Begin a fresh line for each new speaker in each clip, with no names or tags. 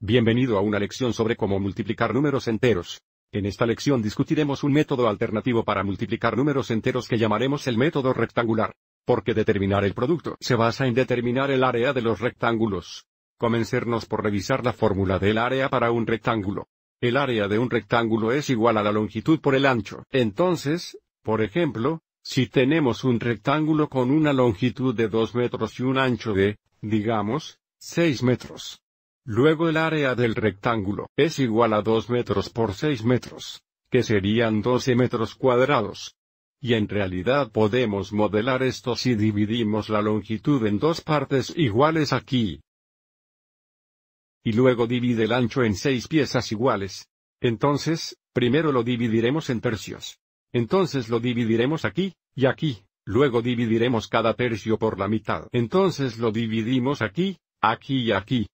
Bienvenido a una lección sobre cómo multiplicar números enteros. En esta lección discutiremos un método alternativo para multiplicar números enteros que llamaremos el método rectangular. Porque determinar el producto se basa en determinar el área de los rectángulos. Comencernos por revisar la fórmula del área para un rectángulo. El área de un rectángulo es igual a la longitud por el ancho. Entonces, por ejemplo, si tenemos un rectángulo con una longitud de 2 metros y un ancho de, digamos, 6 metros, Luego el área del rectángulo es igual a 2 metros por 6 metros, que serían 12 metros cuadrados. Y en realidad podemos modelar esto si dividimos la longitud en dos partes iguales aquí. Y luego divide el ancho en seis piezas iguales. Entonces, primero lo dividiremos en tercios. Entonces lo dividiremos aquí, y aquí, luego dividiremos cada tercio por la mitad. Entonces lo dividimos aquí, aquí y aquí.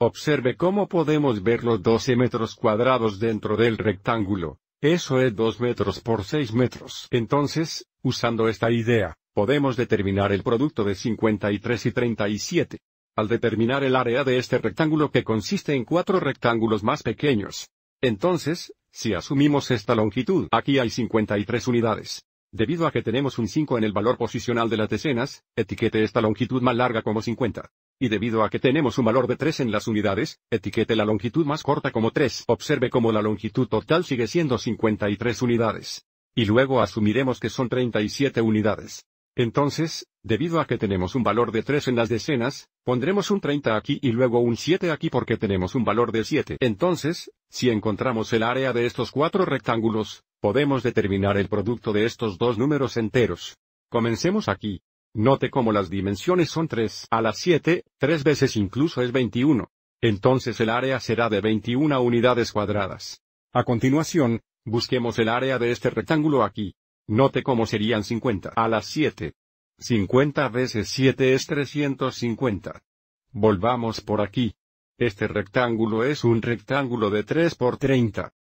Observe cómo podemos ver los 12 metros cuadrados dentro del rectángulo. Eso es 2 metros por 6 metros. Entonces, usando esta idea, podemos determinar el producto de 53 y 37. Al determinar el área de este rectángulo que consiste en cuatro rectángulos más pequeños. Entonces, si asumimos esta longitud, aquí hay 53 unidades. Debido a que tenemos un 5 en el valor posicional de las decenas, etiquete esta longitud más larga como 50. Y debido a que tenemos un valor de 3 en las unidades, etiquete la longitud más corta como 3. Observe cómo la longitud total sigue siendo 53 unidades. Y luego asumiremos que son 37 unidades. Entonces, debido a que tenemos un valor de 3 en las decenas, pondremos un 30 aquí y luego un 7 aquí porque tenemos un valor de 7. Entonces, si encontramos el área de estos cuatro rectángulos, podemos determinar el producto de estos dos números enteros. Comencemos aquí. Note cómo las dimensiones son 3 a la 7, 3 veces incluso es 21. Entonces el área será de 21 unidades cuadradas. A continuación, busquemos el área de este rectángulo aquí. Note cómo serían 50 a la 7. 50 veces 7 es 350. Volvamos por aquí. Este rectángulo es un rectángulo de 3 por 30.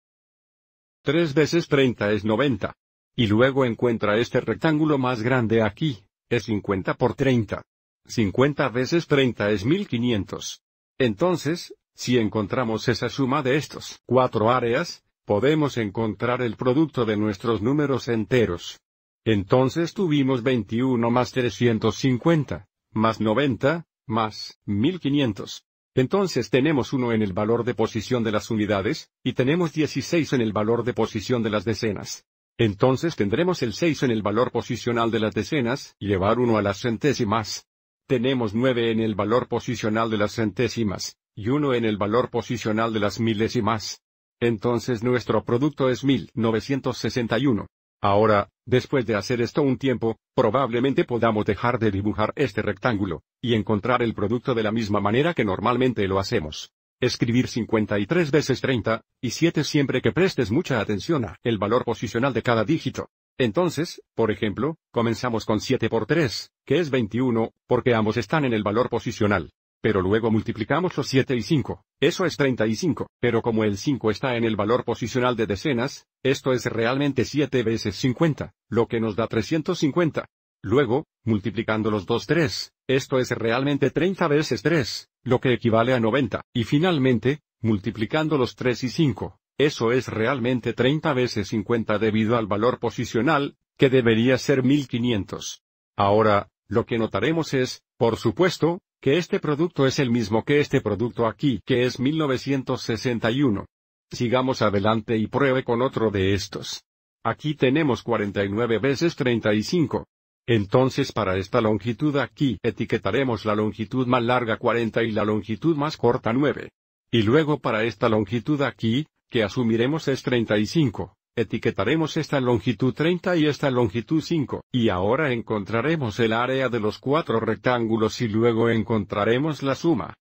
3 veces 30 es 90. Y luego encuentra este rectángulo más grande aquí, es 50 por 30. 50 veces 30 es 1500. Entonces, si encontramos esa suma de estos cuatro áreas, podemos encontrar el producto de nuestros números enteros. Entonces tuvimos 21 más 350, más 90, más 1500. Entonces tenemos 1 en el valor de posición de las unidades, y tenemos 16 en el valor de posición de las decenas. Entonces tendremos el 6 en el valor posicional de las decenas, y llevar 1 a las centésimas. Tenemos 9 en el valor posicional de las centésimas, y 1 en el valor posicional de las milésimas. Entonces nuestro producto es 1961. Ahora, después de hacer esto un tiempo, probablemente podamos dejar de dibujar este rectángulo, y encontrar el producto de la misma manera que normalmente lo hacemos. Escribir 53 veces 30, y 7 siempre que prestes mucha atención a el valor posicional de cada dígito. Entonces, por ejemplo, comenzamos con 7 por 3, que es 21, porque ambos están en el valor posicional. Pero luego multiplicamos los 7 y 5, eso es 35, pero como el 5 está en el valor posicional de decenas, esto es realmente 7 veces 50, lo que nos da 350. Luego, multiplicando los 2 3, esto es realmente 30 veces 3, lo que equivale a 90, y finalmente, multiplicando los 3 y 5, eso es realmente 30 veces 50 debido al valor posicional, que debería ser 1500. Ahora, lo que notaremos es, por supuesto, que este producto es el mismo que este producto aquí, que es 1961. Sigamos adelante y pruebe con otro de estos. Aquí tenemos 49 veces 35, entonces para esta longitud aquí etiquetaremos la longitud más larga 40 y la longitud más corta 9. Y luego para esta longitud aquí, que asumiremos es 35, etiquetaremos esta longitud 30 y esta longitud 5, y ahora encontraremos el área de los cuatro rectángulos y luego encontraremos la suma.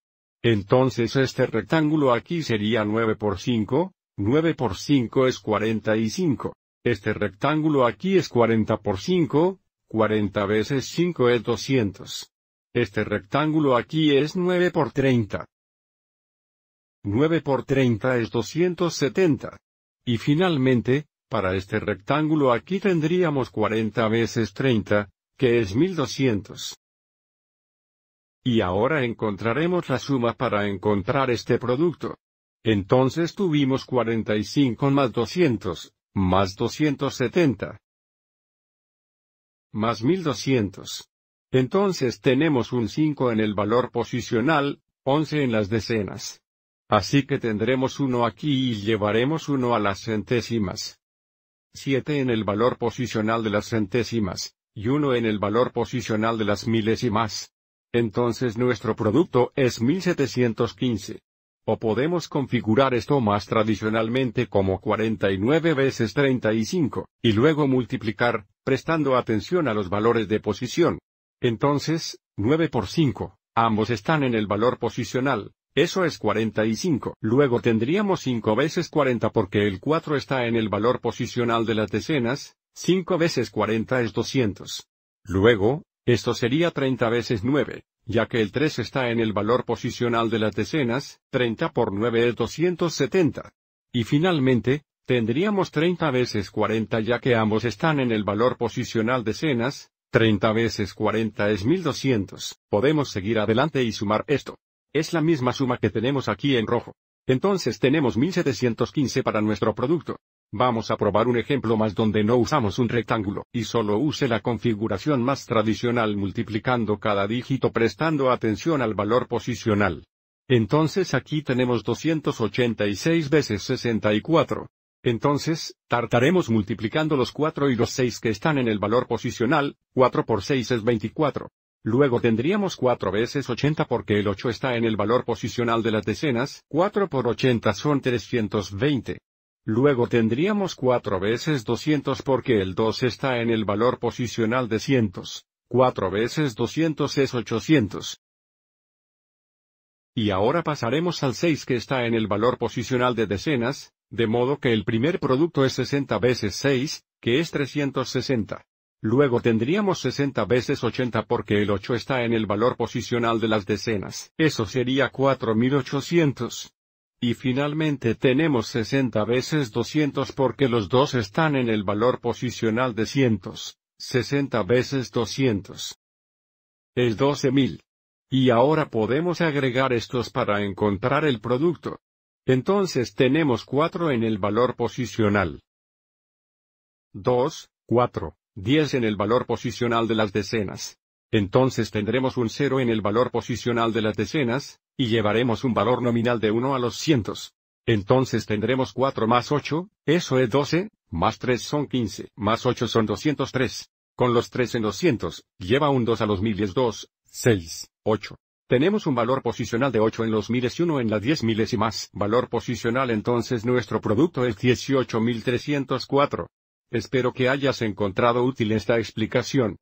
Entonces este rectángulo aquí sería 9 por 5, 9 por 5 es 45. Este rectángulo aquí es 40 por 5, 40 veces 5 es 200. Este rectángulo aquí es 9 por 30. 9 por 30 es 270. Y finalmente, para este rectángulo aquí tendríamos 40 veces 30, que es 1200. Y ahora encontraremos la suma para encontrar este producto. Entonces tuvimos 45 más 200, más 270, más 1200. Entonces tenemos un 5 en el valor posicional, 11 en las decenas. Así que tendremos uno aquí y llevaremos uno a las centésimas. 7 en el valor posicional de las centésimas, y uno en el valor posicional de las milésimas. Entonces nuestro producto es 1715. O podemos configurar esto más tradicionalmente como 49 veces 35, y luego multiplicar, prestando atención a los valores de posición. Entonces, 9 por 5, ambos están en el valor posicional, eso es 45. Luego tendríamos 5 veces 40 porque el 4 está en el valor posicional de las decenas, 5 veces 40 es 200. Luego, esto sería 30 veces 9, ya que el 3 está en el valor posicional de las decenas, 30 por 9 es 270. Y finalmente, tendríamos 30 veces 40 ya que ambos están en el valor posicional decenas, 30 veces 40 es 1200. Podemos seguir adelante y sumar esto. Es la misma suma que tenemos aquí en rojo. Entonces tenemos 1715 para nuestro producto. Vamos a probar un ejemplo más donde no usamos un rectángulo, y solo use la configuración más tradicional multiplicando cada dígito prestando atención al valor posicional. Entonces aquí tenemos 286 veces 64. Entonces, tartaremos multiplicando los 4 y los 6 que están en el valor posicional, 4 por 6 es 24. Luego tendríamos 4 veces 80 porque el 8 está en el valor posicional de las decenas, 4 por 80 son 320. Luego tendríamos 4 veces 200 porque el 2 está en el valor posicional de cientos. 4 veces 200 es 800. Y ahora pasaremos al 6 que está en el valor posicional de decenas, de modo que el primer producto es 60 veces 6, que es 360. Luego tendríamos 60 veces 80 porque el 8 está en el valor posicional de las decenas. Eso sería 4800. Y finalmente tenemos 60 veces 200 porque los dos están en el valor posicional de cientos. 60 veces 200 es 12.000. Y ahora podemos agregar estos para encontrar el producto. Entonces tenemos 4 en el valor posicional. 2, 4, 10 en el valor posicional de las decenas. Entonces tendremos un 0 en el valor posicional de las decenas, y llevaremos un valor nominal de 1 a los cientos. Entonces tendremos 4 más 8, eso es 12, más 3 son 15, más 8 son 203. Con los 3 en los cientos, lleva un 2 a los miles 2, 6, 8. Tenemos un valor posicional de 8 en los miles y 1 en las 10 miles y más. Valor posicional entonces nuestro producto es 18.304. Espero que hayas encontrado útil esta explicación.